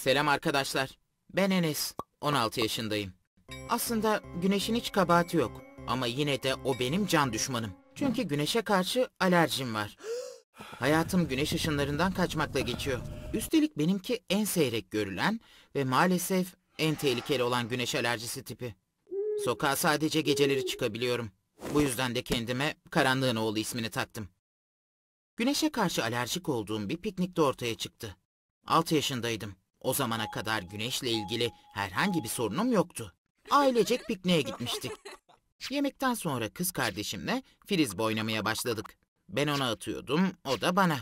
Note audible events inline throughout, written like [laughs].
Selam arkadaşlar. Ben Enes. 16 yaşındayım. Aslında güneşin hiç kabahati yok. Ama yine de o benim can düşmanım. Çünkü güneşe karşı alerjim var. Hayatım güneş ışınlarından kaçmakla geçiyor. Üstelik benimki en seyrek görülen ve maalesef en tehlikeli olan güneş alerjisi tipi. Sokağa sadece geceleri çıkabiliyorum. Bu yüzden de kendime Karanlığın Oğlu ismini taktım. Güneşe karşı alerjik olduğum bir piknikte ortaya çıktı. 6 yaşındaydım. O zamana kadar güneşle ilgili herhangi bir sorunum yoktu. Ailecek pikniğe gitmiştik. Yemekten sonra kız kardeşimle frizbe oynamaya başladık. Ben ona atıyordum, o da bana.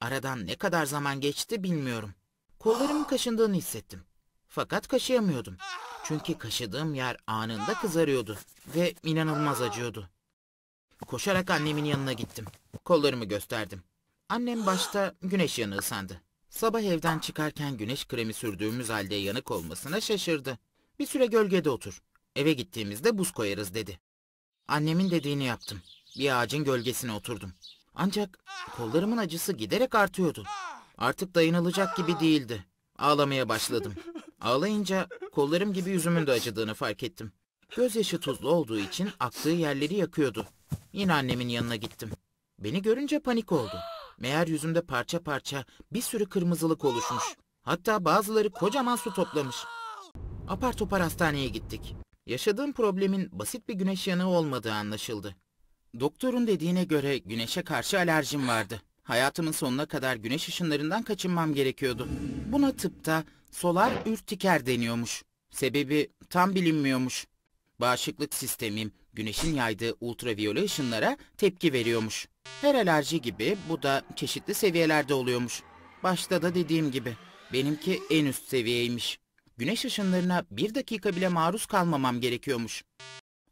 Aradan ne kadar zaman geçti bilmiyorum. Kollarımın kaşındığını hissettim. Fakat kaşıyamıyordum. Çünkü kaşıdığım yer anında kızarıyordu ve inanılmaz acıyordu. Koşarak annemin yanına gittim. Kollarımı gösterdim. Annem başta güneş yanığı sandı. Sabah evden çıkarken güneş kremi sürdüğümüz halde yanık olmasına şaşırdı. Bir süre gölgede otur. Eve gittiğimizde buz koyarız dedi. Annemin dediğini yaptım. Bir ağacın gölgesine oturdum. Ancak kollarımın acısı giderek artıyordu. Artık dayanılacak gibi değildi. Ağlamaya başladım. Ağlayınca kollarım gibi yüzümün de acıdığını fark ettim. Gözyaşı tuzlu olduğu için aktığı yerleri yakıyordu. Yine annemin yanına gittim. Beni görünce panik oldu. Meğer yüzümde parça parça bir sürü kırmızılık oluşmuş. Hatta bazıları kocaman su toplamış. Apar topar hastaneye gittik. Yaşadığım problemin basit bir güneş yanığı olmadığı anlaşıldı. Doktorun dediğine göre güneşe karşı alerjim vardı. Hayatımın sonuna kadar güneş ışınlarından kaçınmam gerekiyordu. Buna tıpta solar ürtiker deniyormuş. Sebebi tam bilinmiyormuş. Bağışıklık sistemim güneşin yaydığı ultraviyole ışınlara tepki veriyormuş. Her alerji gibi bu da çeşitli seviyelerde oluyormuş. Başta da dediğim gibi benimki en üst seviyeymiş. Güneş ışınlarına bir dakika bile maruz kalmamam gerekiyormuş.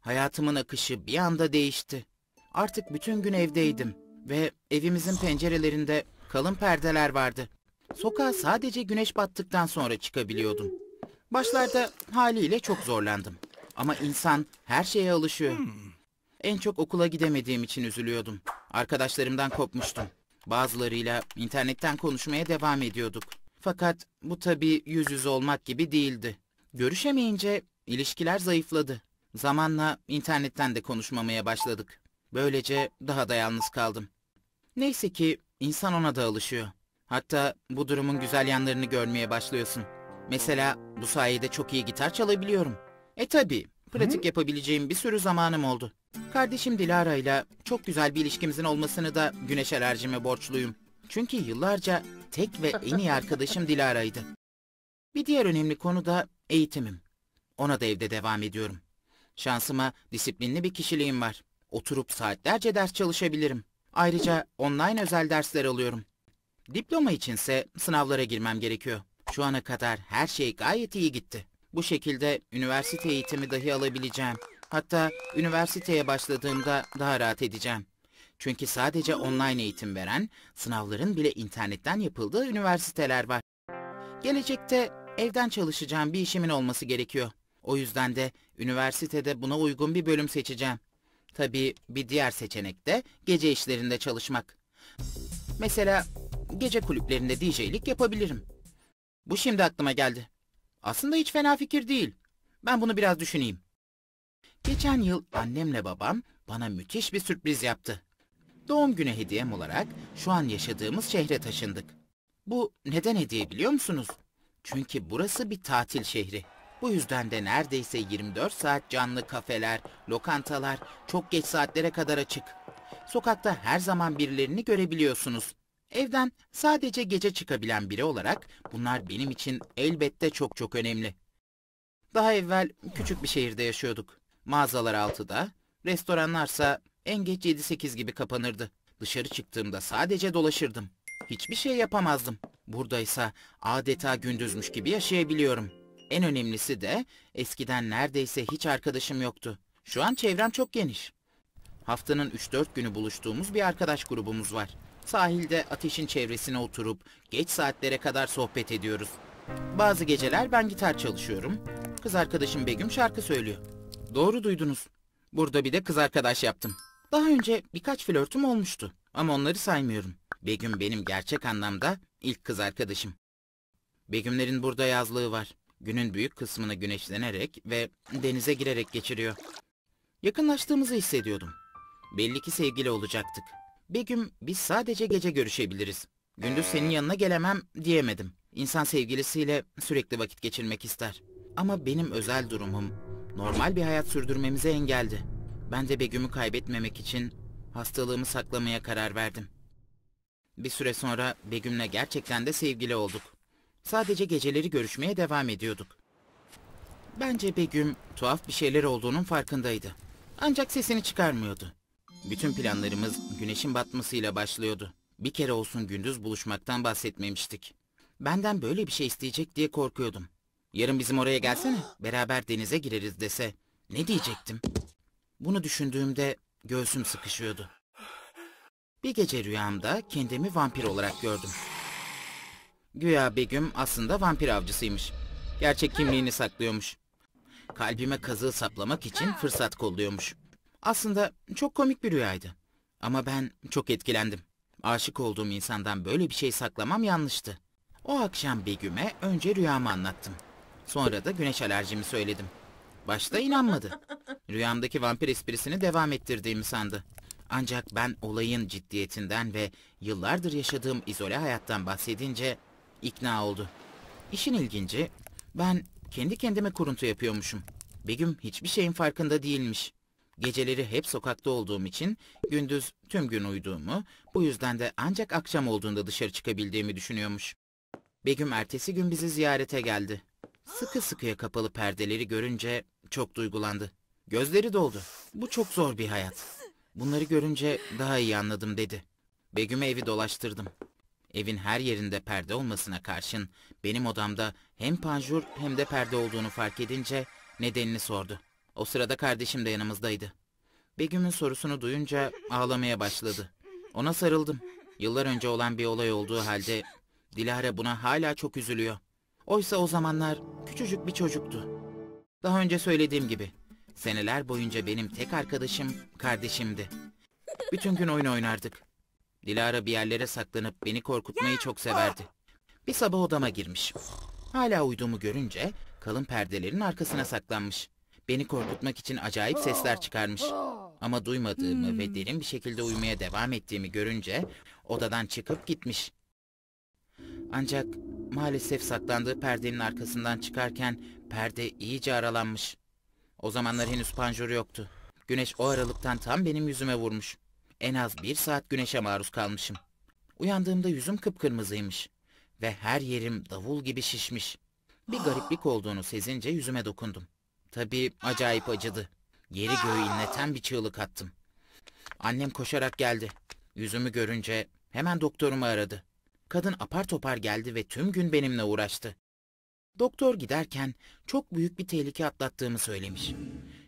Hayatımın akışı bir anda değişti. Artık bütün gün evdeydim ve evimizin pencerelerinde kalın perdeler vardı. Sokağa sadece güneş battıktan sonra çıkabiliyordum. Başlarda haliyle çok zorlandım. Ama insan her şeye alışıyor. Hmm. En çok okula gidemediğim için üzülüyordum. Arkadaşlarımdan kopmuştum. Bazılarıyla internetten konuşmaya devam ediyorduk. Fakat bu tabii yüz yüze olmak gibi değildi. Görüşemeyince ilişkiler zayıfladı. Zamanla internetten de konuşmamaya başladık. Böylece daha da yalnız kaldım. Neyse ki insan ona da alışıyor. Hatta bu durumun güzel yanlarını görmeye başlıyorsun. Mesela bu sayede çok iyi gitar çalabiliyorum. E tabi pratik yapabileceğim bir sürü zamanım oldu. Kardeşim Dilara ile çok güzel bir ilişkimizin olmasını da güneş alerjime borçluyum. Çünkü yıllarca tek ve en iyi arkadaşım Dilara'ydı. Bir diğer önemli konu da eğitimim. Ona da evde devam ediyorum. Şansıma disiplinli bir kişiliğim var. Oturup saatlerce ders çalışabilirim. Ayrıca online özel dersler alıyorum. Diploma içinse sınavlara girmem gerekiyor. Şu ana kadar her şey gayet iyi gitti. Bu şekilde üniversite eğitimi dahi alabileceğim. Hatta üniversiteye başladığımda daha rahat edeceğim. Çünkü sadece online eğitim veren, sınavların bile internetten yapıldığı üniversiteler var. Gelecekte evden çalışacağım bir işimin olması gerekiyor. O yüzden de üniversitede buna uygun bir bölüm seçeceğim. Tabii bir diğer seçenek de gece işlerinde çalışmak. Mesela gece kulüplerinde DJ'lik yapabilirim. Bu şimdi aklıma geldi. Aslında hiç fena fikir değil. Ben bunu biraz düşüneyim. Geçen yıl annemle babam bana müthiş bir sürpriz yaptı. Doğum günü hediyem olarak şu an yaşadığımız şehre taşındık. Bu neden hediye biliyor musunuz? Çünkü burası bir tatil şehri. Bu yüzden de neredeyse 24 saat canlı kafeler, lokantalar çok geç saatlere kadar açık. Sokakta her zaman birilerini görebiliyorsunuz. Evden sadece gece çıkabilen biri olarak bunlar benim için elbette çok çok önemli. Daha evvel küçük bir şehirde yaşıyorduk. Mağazalar 6'da, restoranlarsa en geç 7-8 gibi kapanırdı. Dışarı çıktığımda sadece dolaşırdım. Hiçbir şey yapamazdım. Buradaysa adeta gündüzmüş gibi yaşayabiliyorum. En önemlisi de eskiden neredeyse hiç arkadaşım yoktu. Şu an çevrem çok geniş. Haftanın 3-4 günü buluştuğumuz bir arkadaş grubumuz var. Sahilde ateşin çevresine oturup geç saatlere kadar sohbet ediyoruz. Bazı geceler ben gitar çalışıyorum. Kız arkadaşım Begüm şarkı söylüyor. Doğru duydunuz. Burada bir de kız arkadaş yaptım. Daha önce birkaç flörtüm olmuştu ama onları saymıyorum. Begüm benim gerçek anlamda ilk kız arkadaşım. Begümlerin burada yazlığı var. Günün büyük kısmını güneşlenerek ve denize girerek geçiriyor. Yakınlaştığımızı hissediyordum. Belli ki sevgili olacaktık. Begüm biz sadece gece görüşebiliriz. Gündüz senin yanına gelemem diyemedim. İnsan sevgilisiyle sürekli vakit geçirmek ister. Ama benim özel durumum normal bir hayat sürdürmemize engeldi. Ben de Begüm'ü kaybetmemek için hastalığımı saklamaya karar verdim. Bir süre sonra Begüm'le gerçekten de sevgili olduk. Sadece geceleri görüşmeye devam ediyorduk. Bence Begüm tuhaf bir şeyler olduğunun farkındaydı. Ancak sesini çıkarmıyordu. Bütün planlarımız güneşin batmasıyla başlıyordu. Bir kere olsun gündüz buluşmaktan bahsetmemiştik. Benden böyle bir şey isteyecek diye korkuyordum. Yarın bizim oraya gelsene. Beraber denize gireriz dese. Ne diyecektim? Bunu düşündüğümde göğsüm sıkışıyordu. Bir gece rüyamda kendimi vampir olarak gördüm. Güya Begüm aslında vampir avcısıymış. Gerçek kimliğini saklıyormuş. Kalbime kazığı saplamak için fırsat kolluyormuş. Aslında çok komik bir rüyaydı. Ama ben çok etkilendim. Aşık olduğum insandan böyle bir şey saklamam yanlıştı. O akşam Begüm'e önce rüyamı anlattım. Sonra da güneş alerjimi söyledim. Başta inanmadı. Rüyamdaki vampir esprisini devam ettirdiğimi sandı. Ancak ben olayın ciddiyetinden ve yıllardır yaşadığım izole hayattan bahsedince ikna oldu. İşin ilginci ben kendi kendime kuruntu yapıyormuşum. Begüm hiçbir şeyin farkında değilmiş. Geceleri hep sokakta olduğum için gündüz tüm gün uyuduğumu, bu yüzden de ancak akşam olduğunda dışarı çıkabildiğimi düşünüyormuş. Begüm ertesi gün bizi ziyarete geldi. Sıkı sıkıya kapalı perdeleri görünce çok duygulandı. Gözleri doldu. Bu çok zor bir hayat. Bunları görünce daha iyi anladım dedi. Begüm'e evi dolaştırdım. Evin her yerinde perde olmasına karşın benim odamda hem panjur hem de perde olduğunu fark edince nedenini sordu. O sırada kardeşim de yanımızdaydı. Begüm'ün sorusunu duyunca ağlamaya başladı. Ona sarıldım. Yıllar önce olan bir olay olduğu halde Dilara buna hala çok üzülüyor. Oysa o zamanlar küçücük bir çocuktu. Daha önce söylediğim gibi seneler boyunca benim tek arkadaşım kardeşimdi. Bütün gün oyun oynardık. Dilara bir yerlere saklanıp beni korkutmayı çok severdi. Bir sabah odama girmiş. Hala uyuduğumu görünce kalın perdelerin arkasına saklanmış. Beni korkutmak için acayip sesler çıkarmış. Ama duymadığımı hmm. ve derin bir şekilde uyumaya devam ettiğimi görünce odadan çıkıp gitmiş. Ancak Maalesef saklandığı perdenin arkasından çıkarken perde iyice aralanmış. O zamanlar henüz panjur yoktu. Güneş o aralıktan tam benim yüzüme vurmuş. En az bir saat güneşe maruz kalmışım. Uyandığımda yüzüm kıpkırmızıymış. Ve her yerim davul gibi şişmiş. Bir gariplik olduğunu sezince yüzüme dokundum. Tabii acayip acıdı. Yeri göğü inleten bir çığlık attım. Annem koşarak geldi. Yüzümü görünce hemen doktorumu aradı. Kadın apar topar geldi ve tüm gün benimle uğraştı. Doktor giderken çok büyük bir tehlike atlattığımı söylemiş.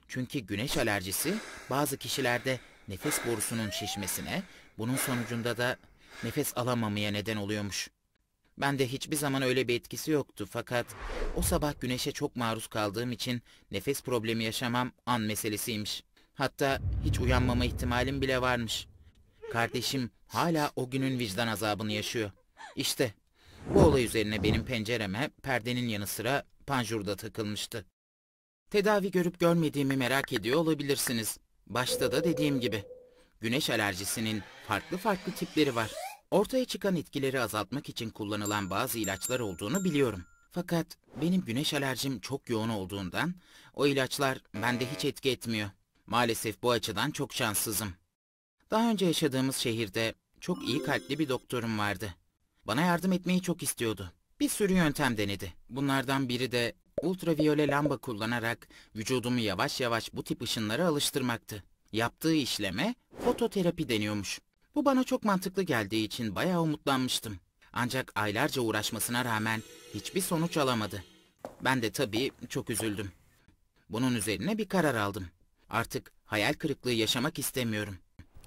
Çünkü güneş alerjisi bazı kişilerde nefes borusunun şişmesine, bunun sonucunda da nefes alamamaya neden oluyormuş. Ben de hiçbir zaman öyle bir etkisi yoktu fakat o sabah güneşe çok maruz kaldığım için nefes problemi yaşamam an meselesiymiş. Hatta hiç uyanmama ihtimalim bile varmış. Kardeşim hala o günün vicdan azabını yaşıyor. İşte bu olay üzerine benim pencereme perdenin yanı sıra panjurda takılmıştı. Tedavi görüp görmediğimi merak ediyor olabilirsiniz. Başta da dediğim gibi. Güneş alerjisinin farklı farklı tipleri var. Ortaya çıkan etkileri azaltmak için kullanılan bazı ilaçlar olduğunu biliyorum. Fakat benim güneş alerjim çok yoğun olduğundan o ilaçlar bende hiç etki etmiyor. Maalesef bu açıdan çok şanssızım. Daha önce yaşadığımız şehirde çok iyi kalpli bir doktorum vardı. Bana yardım etmeyi çok istiyordu. Bir sürü yöntem denedi. Bunlardan biri de ultraviyole lamba kullanarak vücudumu yavaş yavaş bu tip ışınlara alıştırmaktı. Yaptığı işleme fototerapi deniyormuş. Bu bana çok mantıklı geldiği için bayağı umutlanmıştım. Ancak aylarca uğraşmasına rağmen hiçbir sonuç alamadı. Ben de tabii çok üzüldüm. Bunun üzerine bir karar aldım. Artık hayal kırıklığı yaşamak istemiyorum.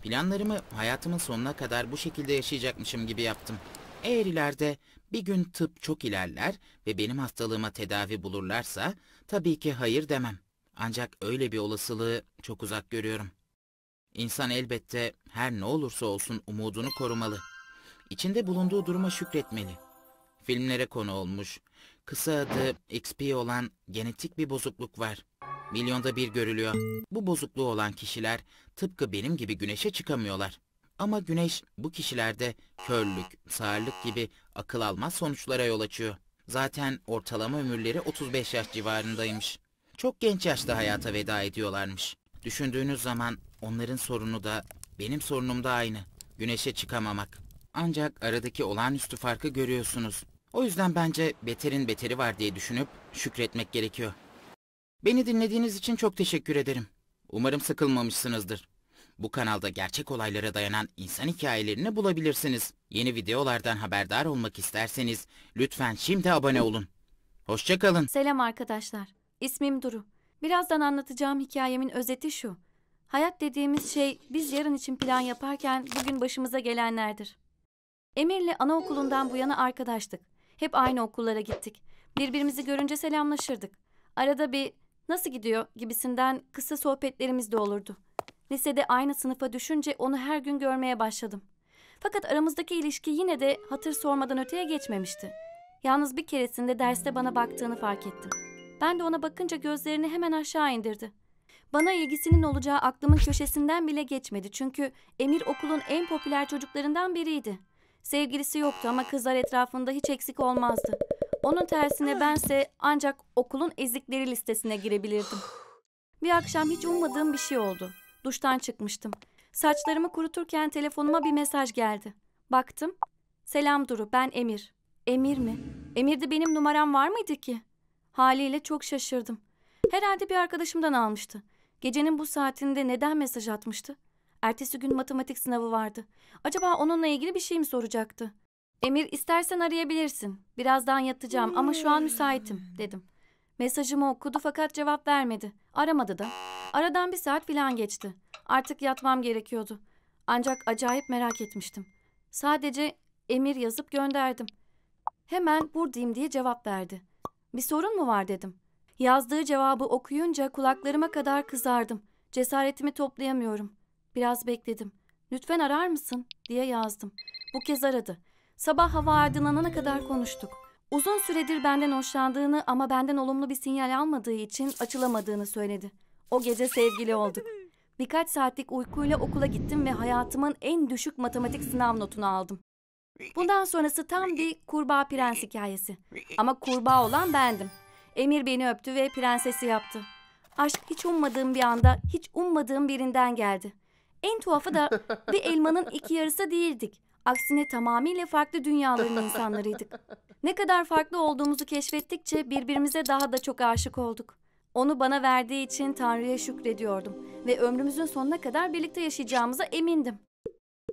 Planlarımı hayatımın sonuna kadar bu şekilde yaşayacakmışım gibi yaptım. Eğer ileride bir gün tıp çok ilerler ve benim hastalığıma tedavi bulurlarsa tabii ki hayır demem. Ancak öyle bir olasılığı çok uzak görüyorum. İnsan elbette her ne olursa olsun umudunu korumalı. İçinde bulunduğu duruma şükretmeli. Filmlere konu olmuş. Kısa adı XP olan genetik bir bozukluk var. Milyonda bir görülüyor. Bu bozukluğu olan kişiler tıpkı benim gibi güneşe çıkamıyorlar. Ama güneş bu kişilerde körlük, sağırlık gibi akıl almaz sonuçlara yol açıyor. Zaten ortalama ömürleri 35 yaş civarındaymış. Çok genç yaşta hayata veda ediyorlarmış. Düşündüğünüz zaman onların sorunu da benim sorunum da aynı. Güneşe çıkamamak. Ancak aradaki olağanüstü farkı görüyorsunuz. O yüzden bence beterin beteri var diye düşünüp şükretmek gerekiyor. Beni dinlediğiniz için çok teşekkür ederim. Umarım sıkılmamışsınızdır. Bu kanalda gerçek olaylara dayanan insan hikayelerini bulabilirsiniz. Yeni videolardan haberdar olmak isterseniz lütfen şimdi abone olun. Hoşçakalın. Selam arkadaşlar. İsmim Duru. Birazdan anlatacağım hikayemin özeti şu. Hayat dediğimiz şey biz yarın için plan yaparken bugün başımıza gelenlerdir. Emir'le anaokulundan bu yana arkadaştık. Hep aynı okullara gittik. Birbirimizi görünce selamlaşırdık. Arada bir nasıl gidiyor gibisinden kısa sohbetlerimiz de olurdu. Lisede aynı sınıfa düşünce onu her gün görmeye başladım. Fakat aramızdaki ilişki yine de hatır sormadan öteye geçmemişti. Yalnız bir keresinde derste bana baktığını fark ettim. Ben de ona bakınca gözlerini hemen aşağı indirdi. Bana ilgisinin olacağı aklımın köşesinden bile geçmedi çünkü Emir okulun en popüler çocuklarından biriydi. Sevgilisi yoktu ama kızlar etrafında hiç eksik olmazdı. Onun tersine bense ancak okulun ezikleri listesine girebilirdim. Bir akşam hiç ummadığım bir şey oldu. Duştan çıkmıştım. Saçlarımı kuruturken telefonuma bir mesaj geldi. Baktım. Selam Duru, ben Emir. Emir mi? Emir'de benim numaram var mıydı ki? Haliyle çok şaşırdım. Herhalde bir arkadaşımdan almıştı. Gecenin bu saatinde neden mesaj atmıştı? Ertesi gün matematik sınavı vardı. Acaba onunla ilgili bir şey mi soracaktı? Emir istersen arayabilirsin. Birazdan yatacağım ama şu an müsaitim dedim. Mesajımı okudu fakat cevap vermedi. Aramadı da. Aradan bir saat filan geçti. Artık yatmam gerekiyordu. Ancak acayip merak etmiştim. Sadece emir yazıp gönderdim. Hemen buradayım diye cevap verdi. Bir sorun mu var dedim. Yazdığı cevabı okuyunca kulaklarıma kadar kızardım. Cesaretimi toplayamıyorum. Biraz bekledim. Lütfen arar mısın diye yazdım. Bu kez aradı. Sabah hava aydınlanana kadar konuştuk. Uzun süredir benden hoşlandığını ama benden olumlu bir sinyal almadığı için açılamadığını söyledi. O gece sevgili olduk. Birkaç saatlik uykuyla okula gittim ve hayatımın en düşük matematik sınav notunu aldım. Bundan sonrası tam bir kurbağa prens hikayesi. Ama kurbağa olan bendim. Emir beni öptü ve prensesi yaptı. Aşk hiç ummadığım bir anda, hiç ummadığım birinden geldi. En tuhafı da bir elmanın iki yarısı değildik. Aksine tamamıyla farklı dünyaların insanlarıydık. Ne kadar farklı olduğumuzu keşfettikçe birbirimize daha da çok aşık olduk. Onu bana verdiği için Tanrı'ya şükrediyordum ve ömrümüzün sonuna kadar birlikte yaşayacağımıza emindim.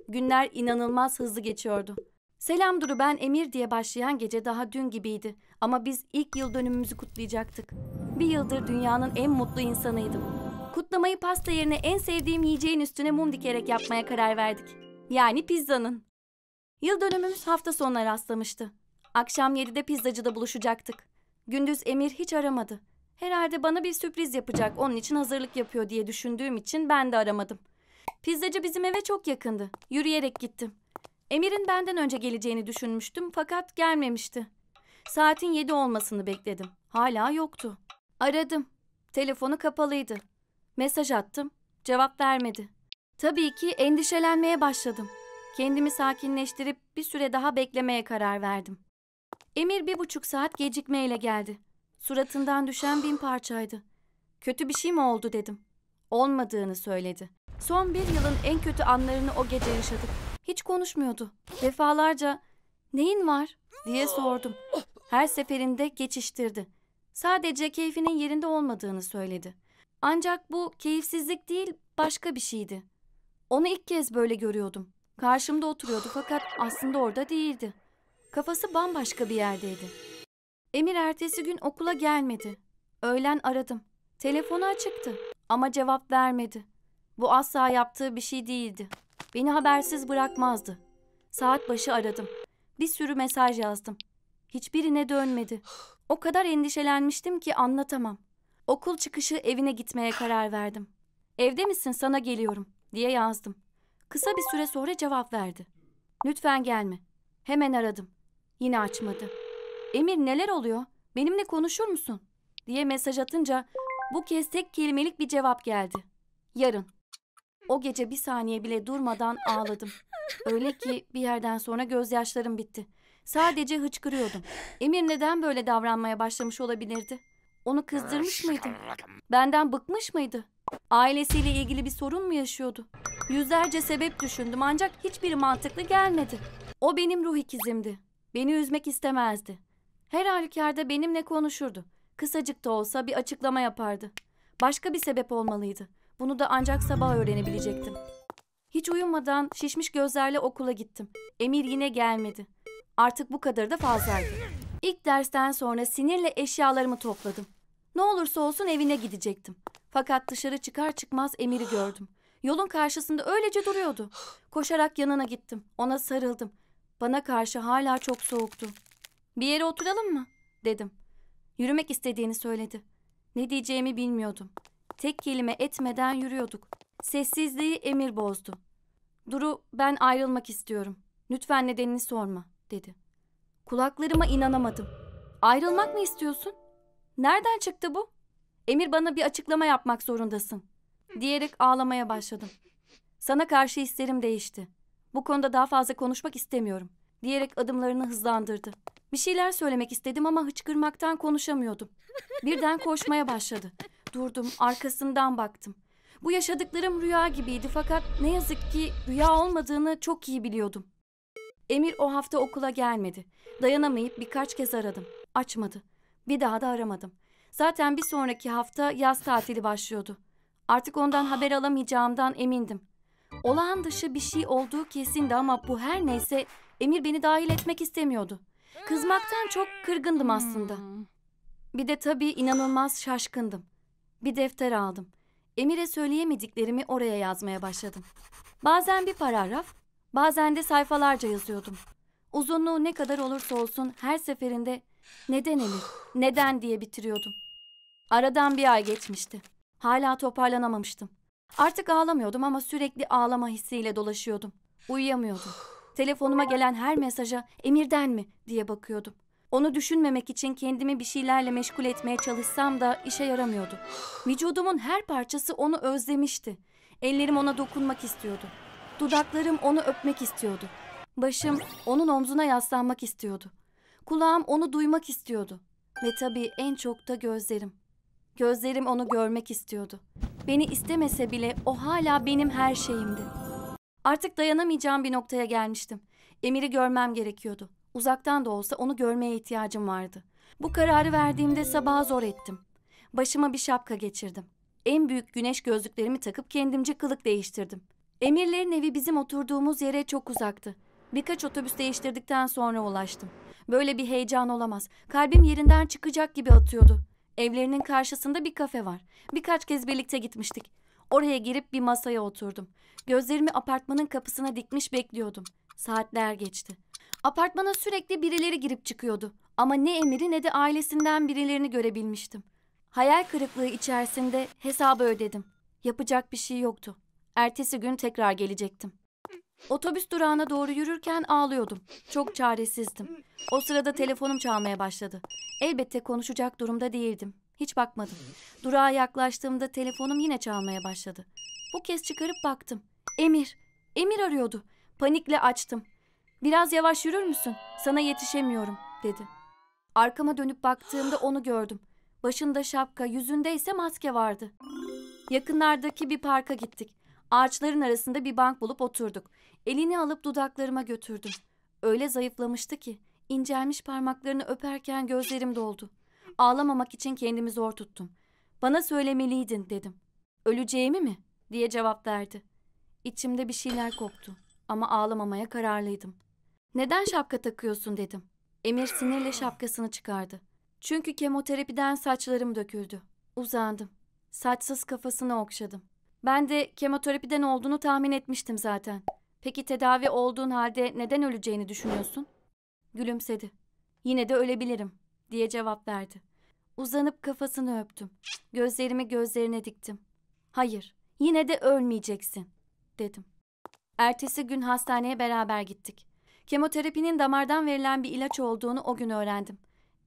Günler inanılmaz hızlı geçiyordu. Selam Duru ben Emir diye başlayan gece daha dün gibiydi ama biz ilk yıl dönümümüzü kutlayacaktık. Bir yıldır dünyanın en mutlu insanıydım. Kutlamayı pasta yerine en sevdiğim yiyeceğin üstüne mum dikerek yapmaya karar verdik. Yani pizzanın. Yıl dönümümüz hafta sonuna rastlamıştı. Akşam 7'de pizzacıda buluşacaktık. Gündüz Emir hiç aramadı. Herhalde bana bir sürpriz yapacak, onun için hazırlık yapıyor diye düşündüğüm için ben de aramadım. Pizzacı bizim eve çok yakındı. Yürüyerek gittim. Emir'in benden önce geleceğini düşünmüştüm fakat gelmemişti. Saatin yedi olmasını bekledim. Hala yoktu. Aradım. Telefonu kapalıydı. Mesaj attım. Cevap vermedi. Tabii ki endişelenmeye başladım. Kendimi sakinleştirip bir süre daha beklemeye karar verdim. Emir bir buçuk saat gecikmeyle geldi. Suratından düşen bin parçaydı. Kötü bir şey mi oldu dedim. Olmadığını söyledi. Son bir yılın en kötü anlarını o gece yaşadık. Hiç konuşmuyordu. Defalarca neyin var diye sordum. Her seferinde geçiştirdi. Sadece keyfinin yerinde olmadığını söyledi. Ancak bu keyifsizlik değil başka bir şeydi. Onu ilk kez böyle görüyordum. Karşımda oturuyordu fakat aslında orada değildi. Kafası bambaşka bir yerdeydi. Emir ertesi gün okula gelmedi. Öğlen aradım. Telefonu açıktı ama cevap vermedi. Bu asla yaptığı bir şey değildi. Beni habersiz bırakmazdı. Saat başı aradım. Bir sürü mesaj yazdım. Hiçbirine dönmedi. O kadar endişelenmiştim ki anlatamam. Okul çıkışı evine gitmeye karar verdim. Evde misin sana geliyorum diye yazdım. Kısa bir süre sonra cevap verdi. Lütfen gelme. Hemen aradım. Yine açmadı. Emir neler oluyor? Benimle konuşur musun? diye mesaj atınca bu kez tek kelimelik bir cevap geldi. Yarın. O gece bir saniye bile durmadan ağladım. Öyle ki bir yerden sonra gözyaşlarım bitti. Sadece hıçkırıyordum. Emir neden böyle davranmaya başlamış olabilirdi? Onu kızdırmış mıydım? Benden bıkmış mıydı? Ailesiyle ilgili bir sorun mu yaşıyordu? Yüzlerce sebep düşündüm ancak hiçbiri mantıklı gelmedi. O benim ruh ikizimdi. Beni üzmek istemezdi. Her halükarda benimle konuşurdu. Kısacık da olsa bir açıklama yapardı. Başka bir sebep olmalıydı. Bunu da ancak sabah öğrenebilecektim. Hiç uyumadan şişmiş gözlerle okula gittim. Emir yine gelmedi. Artık bu kadar da fazlaydı. İlk dersten sonra sinirle eşyalarımı topladım. Ne olursa olsun evine gidecektim. Fakat dışarı çıkar çıkmaz Emir'i gördüm. Yolun karşısında öylece duruyordu. Koşarak yanına gittim. Ona sarıldım. Bana karşı hala çok soğuktu. Bir yere oturalım mı? dedim. Yürümek istediğini söyledi. Ne diyeceğimi bilmiyordum. Tek kelime etmeden yürüyorduk. Sessizliği Emir bozdu. Duru ben ayrılmak istiyorum. Lütfen nedenini sorma dedi. Kulaklarıma inanamadım. Ayrılmak mı istiyorsun? Nereden çıktı bu? Emir bana bir açıklama yapmak zorundasın. Diyerek ağlamaya başladım. Sana karşı hislerim değişti. Bu konuda daha fazla konuşmak istemiyorum. Diyerek adımlarını hızlandırdı. Bir şeyler söylemek istedim ama hıçkırmaktan konuşamıyordum. Birden koşmaya başladı. Durdum, arkasından baktım. Bu yaşadıklarım rüya gibiydi fakat ne yazık ki rüya olmadığını çok iyi biliyordum. Emir o hafta okula gelmedi. Dayanamayıp birkaç kez aradım. Açmadı. Bir daha da aramadım. Zaten bir sonraki hafta yaz tatili başlıyordu. Artık ondan haber alamayacağımdan emindim. Olağan dışı bir şey olduğu kesindi ama bu her neyse Emir beni dahil etmek istemiyordu. Kızmaktan çok kırgındım aslında. Hmm. Bir de tabii inanılmaz şaşkındım. Bir defter aldım. Emir'e söyleyemediklerimi oraya yazmaya başladım. Bazen bir paragraf, bazen de sayfalarca yazıyordum. Uzunluğu ne kadar olursa olsun her seferinde neden Emir? Neden diye bitiriyordum. Aradan bir ay geçmişti. Hala toparlanamamıştım. Artık ağlamıyordum ama sürekli ağlama hissiyle dolaşıyordum. Uyuyamıyordum. Telefonuma gelen her mesaja Emir'den mi diye bakıyordum. Onu düşünmemek için kendimi bir şeylerle meşgul etmeye çalışsam da işe yaramıyordu. Vücudumun her parçası onu özlemişti. Ellerim ona dokunmak istiyordu. Dudaklarım onu öpmek istiyordu. Başım onun omzuna yaslanmak istiyordu. Kulağım onu duymak istiyordu. Ve tabii en çok da gözlerim. Gözlerim onu görmek istiyordu. Beni istemese bile o hala benim her şeyimdi. Artık dayanamayacağım bir noktaya gelmiştim. Emir'i görmem gerekiyordu. Uzaktan da olsa onu görmeye ihtiyacım vardı. Bu kararı verdiğimde sabaha zor ettim. Başıma bir şapka geçirdim. En büyük güneş gözlüklerimi takıp kendimce kılık değiştirdim. Emirlerin evi bizim oturduğumuz yere çok uzaktı. Birkaç otobüs değiştirdikten sonra ulaştım. Böyle bir heyecan olamaz. Kalbim yerinden çıkacak gibi atıyordu. Evlerinin karşısında bir kafe var. Birkaç kez birlikte gitmiştik. Oraya girip bir masaya oturdum. Gözlerimi apartmanın kapısına dikmiş bekliyordum. Saatler geçti. Apartmana sürekli birileri girip çıkıyordu. Ama ne Emir'i ne de ailesinden birilerini görebilmiştim. Hayal kırıklığı içerisinde hesabı ödedim. Yapacak bir şey yoktu. Ertesi gün tekrar gelecektim. Otobüs durağına doğru yürürken ağlıyordum. Çok çaresizdim. O sırada telefonum çalmaya başladı. Elbette konuşacak durumda değildim. Hiç bakmadım. Durağa yaklaştığımda telefonum yine çalmaya başladı. Bu kez çıkarıp baktım. Emir. Emir arıyordu. Panikle açtım. Biraz yavaş yürür müsün? Sana yetişemiyorum dedi. Arkama dönüp baktığımda onu gördüm. Başında şapka, yüzünde ise maske vardı. Yakınlardaki bir parka gittik. Ağaçların arasında bir bank bulup oturduk. Elini alıp dudaklarıma götürdüm. Öyle zayıflamıştı ki incelmiş parmaklarını öperken gözlerim doldu. Ağlamamak için kendimi zor tuttum. Bana söylemeliydin dedim. Öleceğimi mi? diye cevap verdi. İçimde bir şeyler koptu ama ağlamamaya kararlıydım. Neden şapka takıyorsun dedim. Emir sinirle şapkasını çıkardı. Çünkü kemoterapiden saçlarım döküldü. Uzandım. Saçsız kafasını okşadım. Ben de kemoterapiden olduğunu tahmin etmiştim zaten. Peki tedavi olduğun halde neden öleceğini düşünüyorsun? Gülümsedi. Yine de ölebilirim diye cevap verdi. Uzanıp kafasını öptüm. Gözlerimi gözlerine diktim. Hayır, yine de ölmeyeceksin dedim. Ertesi gün hastaneye beraber gittik. Kemoterapinin damardan verilen bir ilaç olduğunu o gün öğrendim.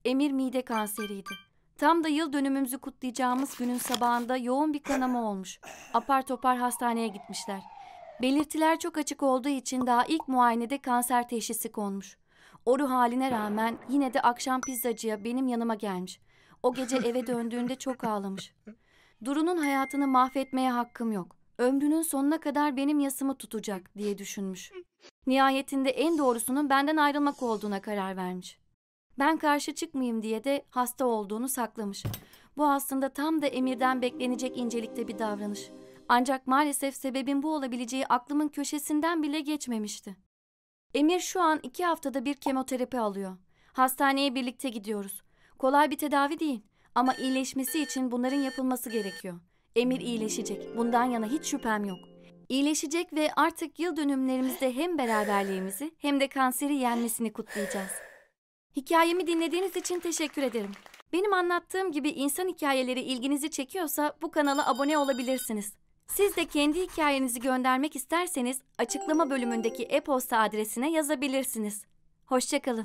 Emir mide kanseriydi. Tam da yıl dönümümüzü kutlayacağımız günün sabahında yoğun bir kanama olmuş. Apar topar hastaneye gitmişler. Belirtiler çok açık olduğu için daha ilk muayenede kanser teşhisi konmuş. O ruh haline rağmen yine de akşam pizzacıya benim yanıma gelmiş. O gece eve [laughs] döndüğünde çok ağlamış. Duru'nun hayatını mahvetmeye hakkım yok. Ömrünün sonuna kadar benim yasımı tutacak diye düşünmüş. Nihayetinde en doğrusunun benden ayrılmak olduğuna karar vermiş. Ben karşı çıkmayayım diye de hasta olduğunu saklamış. Bu aslında tam da emirden beklenecek incelikte bir davranış. Ancak maalesef sebebin bu olabileceği aklımın köşesinden bile geçmemişti. Emir şu an iki haftada bir kemoterapi alıyor. Hastaneye birlikte gidiyoruz. Kolay bir tedavi değil ama iyileşmesi için bunların yapılması gerekiyor. Emir iyileşecek. Bundan yana hiç şüphem yok. İyileşecek ve artık yıl dönümlerimizde hem beraberliğimizi hem de kanseri yenmesini kutlayacağız. Hikayemi dinlediğiniz için teşekkür ederim. Benim anlattığım gibi insan hikayeleri ilginizi çekiyorsa bu kanala abone olabilirsiniz. Siz de kendi hikayenizi göndermek isterseniz açıklama bölümündeki e-posta adresine yazabilirsiniz. Hoşçakalın.